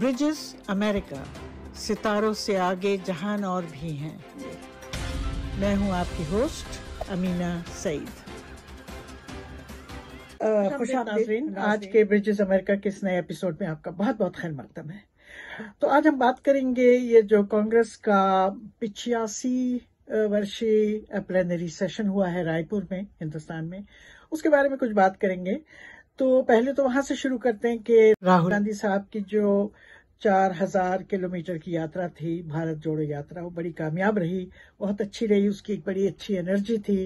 bridges America सितारों से आगे जहान और भी हैं मैं हूं आपकी होस्ट अमीना सईद खुश नाजरीन आज के ब्रिजेस अमेरिका के इस नए एपिसोड में आपका बहुत बहुत खैर मकदम है तो आज हम बात करेंगे ये जो कांग्रेस का पिछयासी वर्षीय प्लेनरी सेशन हुआ है रायपुर में हिंदुस्तान में उसके बारे में कुछ बात करेंगे तो पहले तो वहां से शुरू करते हैं कि राहुल गांधी साहब की जो चार हजार किलोमीटर की यात्रा थी भारत जोड़ो यात्रा वो बड़ी कामयाब रही बहुत अच्छी रही उसकी एक बड़ी अच्छी एनर्जी थी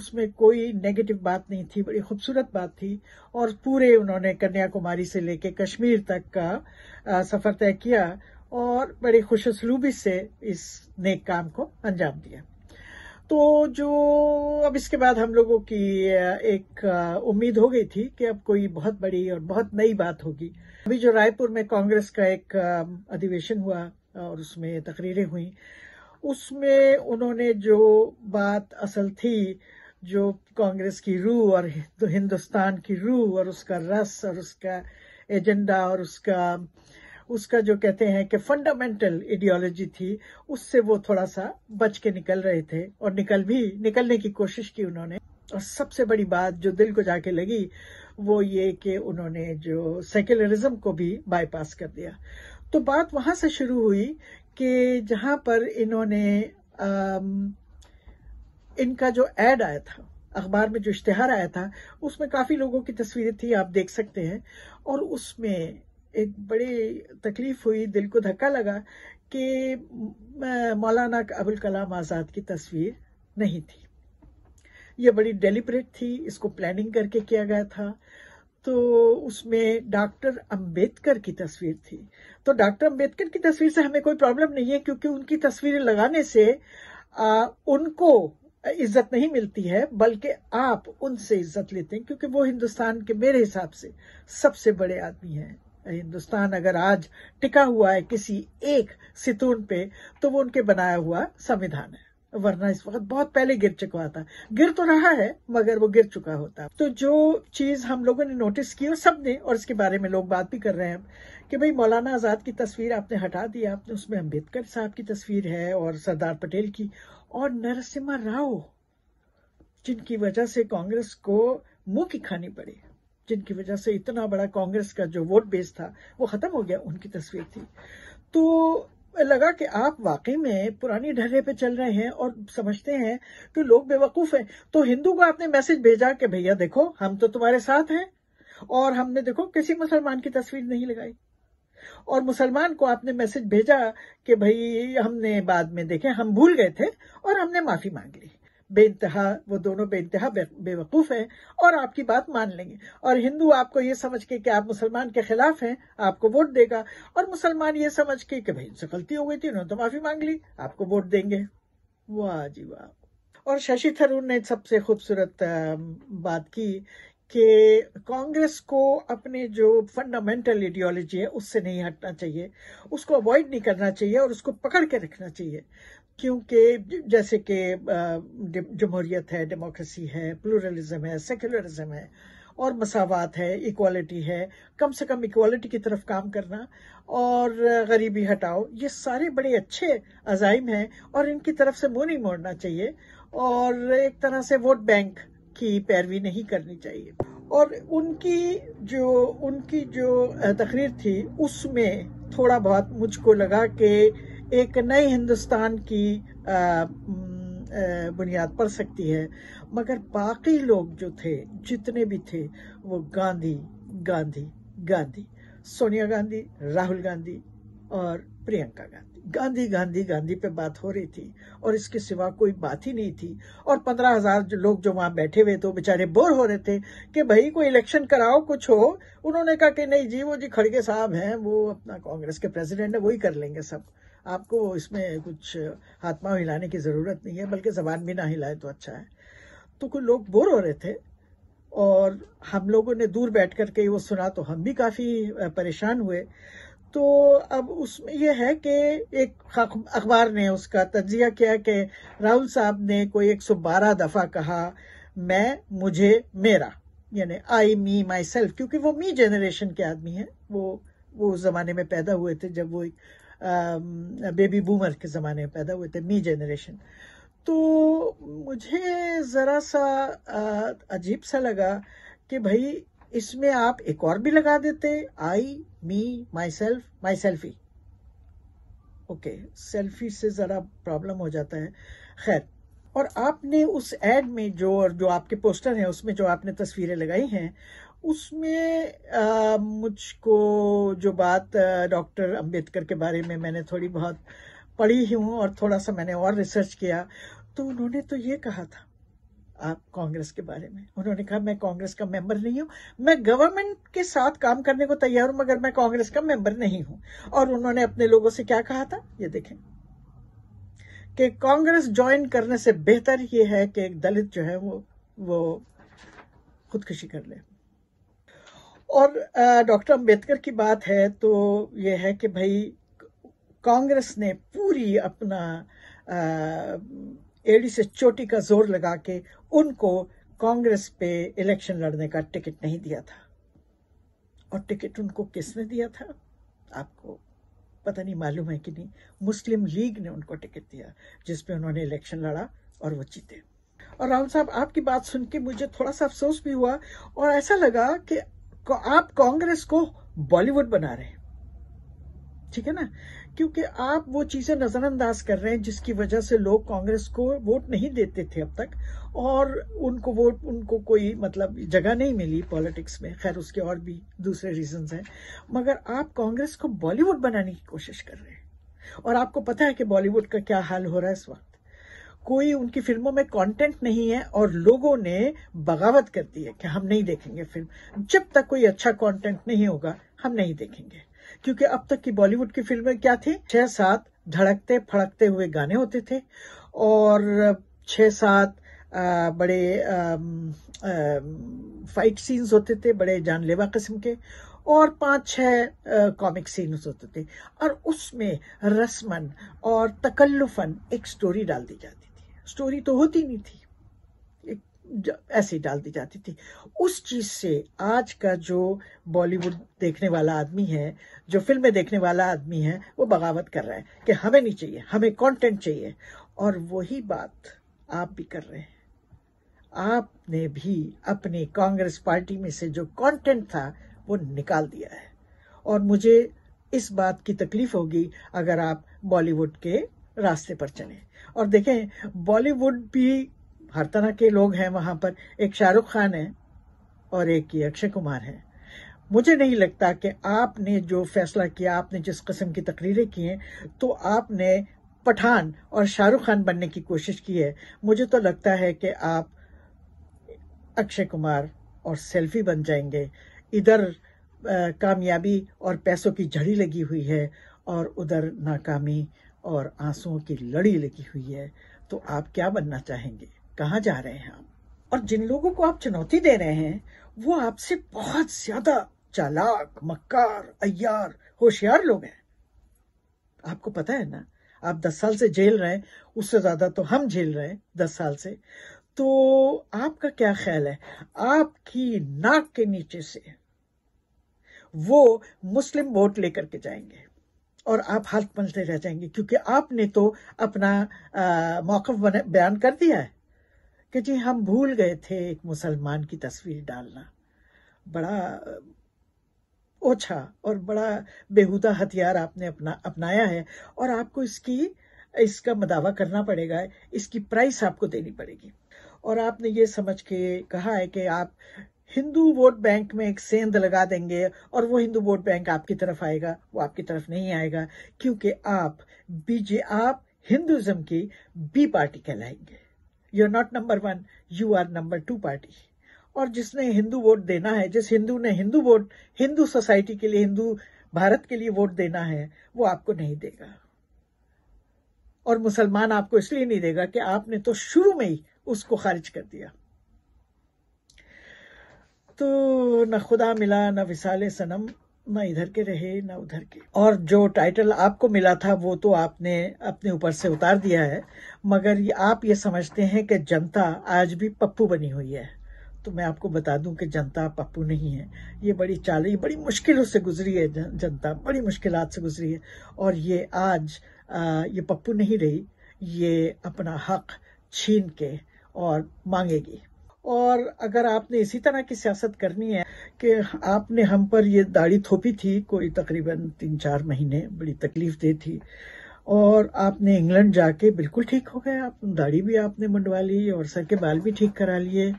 उसमें कोई नेगेटिव बात नहीं थी बड़ी खूबसूरत बात थी और पूरे उन्होंने कन्याकुमारी से लेकर कश्मीर तक का सफर तय किया और बड़े खुशसलूबी से इस नेक काम को अंजाम दिया तो जो अब इसके बाद हम लोगों की एक उम्मीद हो गई थी कि अब कोई बहुत बड़ी और बहुत नई बात होगी अभी जो रायपुर में कांग्रेस का एक अधिवेशन हुआ और उसमें तकरीरें हुई उसमें उन्होंने जो बात असल थी जो कांग्रेस की रूह और तो हिंदुस्तान की रूह और उसका रस और उसका एजेंडा और उसका उसका जो कहते हैं कि फंडामेंटल आइडियोलॉजी थी उससे वो थोड़ा सा बच के निकल रहे थे और निकल भी निकलने की कोशिश की उन्होंने और सबसे बड़ी बात जो दिल को जाके लगी वो ये कि उन्होंने जो सेक्युलरिज्म को भी बाईपास कर दिया तो बात वहां से शुरू हुई कि जहां पर इन्होंने इनका जो एड आया था अखबार में जो इश्तेहार आया था उसमें काफी लोगों की तस्वीरें थी आप देख सकते हैं और उसमें एक बड़ी तकलीफ हुई दिल को धक्का लगा कि मौलाना अबुल कलाम आज़ाद की तस्वीर नहीं थी ये बड़ी डेलीबरेट थी इसको प्लानिंग करके किया गया था तो उसमें डॉक्टर अंबेडकर की तस्वीर थी तो डॉक्टर अंबेडकर की तस्वीर से हमें कोई प्रॉब्लम नहीं है क्योंकि उनकी तस्वीरें लगाने से आ, उनको इज्जत नहीं मिलती है बल्कि आप उनसे इज्जत लेते हैं क्योंकि वो हिंदुस्तान के मेरे हिसाब से सबसे बड़े आदमी हैं हिंदुस्तान अगर आज टिका हुआ है किसी एक सितून पे तो वो उनके बनाया हुआ संविधान है वरना इस वक्त बहुत पहले गिर चुका था गिर तो रहा है मगर वो गिर चुका होता तो जो चीज हम लोगों ने नोटिस की और सब ने और इसके बारे में लोग बात भी कर रहे हैं कि भाई मौलाना आजाद की तस्वीर आपने हटा दी आपने उसमें अम्बेडकर साहब की तस्वीर है और सरदार पटेल की और नरसिम्हा राव जिनकी वजह से कांग्रेस को मुंह की खानी पड़ी जिनकी वजह से इतना बड़ा कांग्रेस का जो वोट बेस था वो खत्म हो गया उनकी तस्वीर थी तो लगा कि आप वाकई में पुरानी ढर्रे पे चल रहे हैं और समझते हैं कि लोग बेवकूफ हैं तो हिंदू को आपने मैसेज भेजा कि भैया देखो हम तो तुम्हारे साथ हैं और हमने देखो किसी मुसलमान की तस्वीर नहीं लगाई और मुसलमान को आपने मैसेज भेजा कि भाई हमने बाद में देखे हम भूल गए थे और हमने माफी मांग ली बेनतहा वो दोनों बेनतहा बेवकूफ़ हैं और आपकी बात मान लेंगे और हिंदू आपको ये समझ के कि आप मुसलमान के खिलाफ हैं आपको वोट देगा और मुसलमान ये समझ के कि भाई इनसे गलती हो गई थी उन्होंने तो माफ़ी मांग ली आपको वोट देंगे वाह जी वाह और शशि थरूर ने सबसे खूबसूरत बात की कि कांग्रेस को अपने जो फंडामेंटल आइडियोलॉजी है उससे नहीं हटना चाहिए उसको अवॉइड नहीं करना चाहिए और उसको पकड़ के रखना चाहिए क्योंकि जैसे कि जमहूरियत है डेमोक्रेसी है प्लूरलिज्म है सेक्युलरिज्म है और मसावत है इक्वालिटी है कम से कम इक्वालिटी की तरफ काम करना और गरीबी हटाओ ये सारे बड़े अच्छे अजाइम हैं और इनकी तरफ से मुंह नहीं मोड़ना चाहिए और एक तरह से वोट बैंक की पैरवी नहीं करनी चाहिए और उनकी जो उनकी जो तकरीर थी उसमें थोड़ा बहुत मुझको लगा कि एक नए हिंदुस्तान की बुनियाद पड़ सकती है मगर बाकी लोग जो थे जितने भी थे वो गांधी गांधी गांधी सोनिया गांधी राहुल गांधी और प्रियंका गांधी गांधी गांधी गांधी पे बात हो रही थी और इसके सिवा कोई बात ही नहीं थी और पंद्रह हजार जो लोग जो वहां बैठे हुए थे बेचारे बोर हो रहे थे कि भाई कोई इलेक्शन कराओ कुछ हो उन्होंने कहा कि नहीं जी वो जी खड़गे साहब हैं वो अपना कांग्रेस के प्रेसिडेंट है वही कर लेंगे सब आपको इसमें कुछ हाथमा हिलाने की ज़रूरत नहीं है बल्कि जबान भी ना हिलाए तो अच्छा है तो कुछ लोग बोर हो रहे थे और हम लोगों ने दूर बैठ कर के वो सुना तो हम भी काफ़ी परेशान हुए तो अब उसमें यह है कि एक अखबार ने उसका तजिया किया कि राहुल साहब ने कोई 112 दफ़ा कहा मैं मुझे मेरा यानी आई मी माई सेल्फ क्योंकि वो मी जनरेशन के आदमी हैं वो वो उस ज़माने में पैदा हुए थे जब वो एक बेबी बूमर के ज़माने में पैदा हुए थे मी जनरेशन तो मुझे ज़रा सा अजीब सा लगा कि भाई इसमें आप एक और भी लगा देते I me myself my selfie okay selfie से ज़रा प्रॉब्लम हो जाता है खैर और आपने उस एड में जो और जो आपके पोस्टर हैं उसमें जो आपने तस्वीरें लगाई हैं उसमें मुझको जो बात डॉक्टर अंबेडकर के बारे में मैंने थोड़ी बहुत पढ़ी हूँ और थोड़ा सा मैंने और रिसर्च किया तो उन्होंने तो ये कहा था आप कांग्रेस के बारे में उन्होंने कहा मैं कांग्रेस का मेंबर नहीं हूं मैं गवर्नमेंट के साथ काम करने को तैयार हूं मगर मैं कांग्रेस का मेंबर नहीं हूं और उन्होंने अपने लोगों से क्या कहा था ये देखें कि कांग्रेस ज्वाइन करने से बेहतर ये है कि एक दलित जो है वो वो खुदकुशी कर ले और डॉक्टर अंबेडकर की बात है तो ये है कि भाई कांग्रेस ने पूरी अपना आ, एड़ी से चोटी का जोर लगा के उनको कांग्रेस पे इलेक्शन लड़ने का टिकट नहीं दिया था और टिकट उनको किसने दिया था आपको पता नहीं मालूम है कि नहीं मुस्लिम लीग ने उनको टिकट दिया जिसपे उन्होंने इलेक्शन लड़ा और वो जीते और राहुल साहब आपकी बात सुन के मुझे थोड़ा सा अफसोस भी हुआ और ऐसा लगा कि आप कांग्रेस को बॉलीवुड बना रहे हैं ठीक है ना क्योंकि आप वो चीजें नजरअंदाज कर रहे हैं जिसकी वजह से लोग कांग्रेस को वोट नहीं देते थे अब तक और उनको वोट उनको कोई मतलब जगह नहीं मिली पॉलिटिक्स में खैर उसके और भी दूसरे रीजंस हैं मगर आप कांग्रेस को बॉलीवुड बनाने की कोशिश कर रहे हैं और आपको पता है कि बॉलीवुड का क्या हाल हो रहा है इस वक्त कोई उनकी फिल्मों में कंटेंट नहीं है और लोगों ने बगावत कर दी है कि हम नहीं देखेंगे फिल्म जब तक कोई अच्छा कंटेंट नहीं होगा हम नहीं देखेंगे क्योंकि अब तक की बॉलीवुड की फिल्में क्या थी छह सात धड़कते फड़कते हुए गाने होते थे और छः सात बड़े आ, आ, फाइट सीन्स होते थे बड़े जानलेवा किस्म के और पांच छह कॉमिक सीन्स होते थे और उसमें रस्मन और तकल्लुफन एक स्टोरी डाल दी जाती थी स्टोरी तो होती नहीं थी ऐसे डाल दी जाती थी उस चीज़ से आज का जो बॉलीवुड देखने वाला आदमी है जो फिल्में देखने वाला आदमी है वो बगावत कर रहा है कि हमें नहीं चाहिए हमें कंटेंट चाहिए और वही बात आप भी कर रहे हैं आपने भी अपनी कांग्रेस पार्टी में से जो कंटेंट था वो निकाल दिया है और मुझे इस बात की तकलीफ होगी अगर आप बॉलीवुड के रास्ते पर चले और देखें बॉलीवुड भी हर तरह के लोग हैं वहाँ पर एक शाहरुख खान है और एक ये अक्षय कुमार है मुझे नहीं लगता कि आपने जो फैसला किया आपने जिस किस्म की तकरीरें की हैं तो आपने पठान और शाहरुख खान बनने की कोशिश की है मुझे तो लगता है कि आप अक्षय कुमार और सेल्फी बन जाएंगे इधर कामयाबी और पैसों की झड़ी लगी हुई है और उधर नाकामी और आंसुओं की लड़ी लगी हुई है तो आप क्या बनना चाहेंगे कहा जा रहे हैं आप और जिन लोगों को आप चुनौती दे रहे हैं वो आपसे बहुत ज्यादा चालाक मक्कार अयार होशियार लोग हैं आपको पता है ना आप दस साल से झेल रहे हैं उससे ज्यादा तो हम झेल रहे हैं दस साल से तो आपका क्या ख्याल है आपकी नाक के नीचे से वो मुस्लिम वोट लेकर के जाएंगे और आप हाथ पलते रह जाएंगे क्योंकि आपने तो अपना मौकफ बयान कर दिया है कि जी हम भूल गए थे एक मुसलमान की तस्वीर डालना बड़ा ओछा और बड़ा बेहुदा हथियार आपने अपना अपनाया है और आपको इसकी इसका मदावा करना पड़ेगा इसकी प्राइस आपको देनी पड़ेगी और आपने ये समझ के कहा है कि आप हिंदू वोट बैंक में एक सेंध लगा देंगे और वो हिंदू वोट बैंक आपकी तरफ आएगा वो आपकी तरफ नहीं आएगा क्योंकि आप बीजे आप हिंदुज्म की बी पार्टी कहलाएंगे you are not number one you are number two party और जिसने हिंदू वोट देना है जिस हिंदू ने हिंदू वोट हिंदू सोसाइटी के लिए हिंदू भारत के लिए वोट देना है वो आपको नहीं देगा और मुसलमान आपको इसलिए नहीं देगा कि आपने तो शुरू में ही उसको खारिज कर दिया तो न खुदा मिला न विसाले सनम ना इधर के रहे ना उधर के और जो टाइटल आपको मिला था वो तो आपने अपने ऊपर से उतार दिया है मगर ये आप ये समझते हैं कि जनता आज भी पप्पू बनी हुई है तो मैं आपको बता दूं कि जनता पप्पू नहीं है ये बड़ी चाल ये बड़ी मुश्किलों से गुजरी है जन, जनता बड़ी मुश्किल से गुजरी है और ये आज आ, ये पप्पू नहीं रही ये अपना हक छीन के और मांगेगी और अगर आपने इसी तरह की सियासत करनी है कि आपने हम पर ये दाढ़ी थोपी थी कोई तकरीबन तीन चार महीने बड़ी तकलीफ दे थी और आपने इंग्लैंड जाके बिल्कुल ठीक हो गए आप दाढ़ी भी आपने मंडवा ली और सर के बाल भी ठीक करा लिए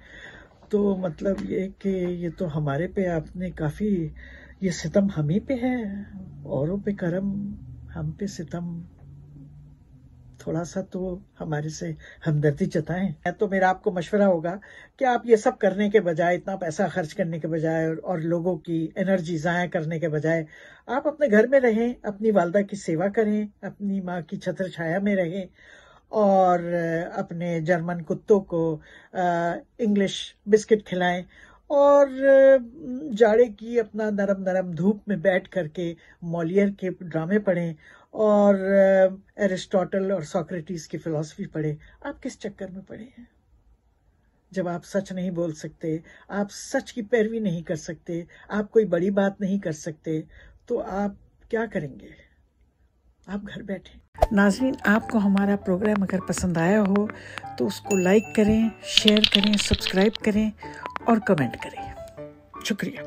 तो मतलब ये कि ये तो हमारे पे आपने काफ़ी ये सितम हम ही पे है औरों पे करम हम पे सितम थोड़ा सा तो हमारे से हमदर्दी जताएं तो मेरा आपको मशवरा होगा कि आप ये सब करने के बजाय इतना पैसा खर्च करने के बजाय और लोगों की एनर्जी ज़ाया करने के बजाय आप अपने घर में रहें अपनी वालदा की सेवा करें अपनी माँ की छत्र छाया में रहें और अपने जर्मन कुत्तों को इंग्लिश बिस्किट खिलाएं और जाड़े की अपना नरम नरम धूप में बैठ करके मोलियर के ड्रामे पढ़ें और एरिस्टोटल और सॉक्रेटिस की फिलॉसफी पढ़े आप किस चक्कर में पढ़े हैं जब आप सच नहीं बोल सकते आप सच की पैरवी नहीं कर सकते आप कोई बड़ी बात नहीं कर सकते तो आप क्या करेंगे आप घर बैठे नाजरीन आपको हमारा प्रोग्राम अगर पसंद आया हो तो उसको लाइक करें शेयर करें सब्सक्राइब करें और कमेंट करें शुक्रिया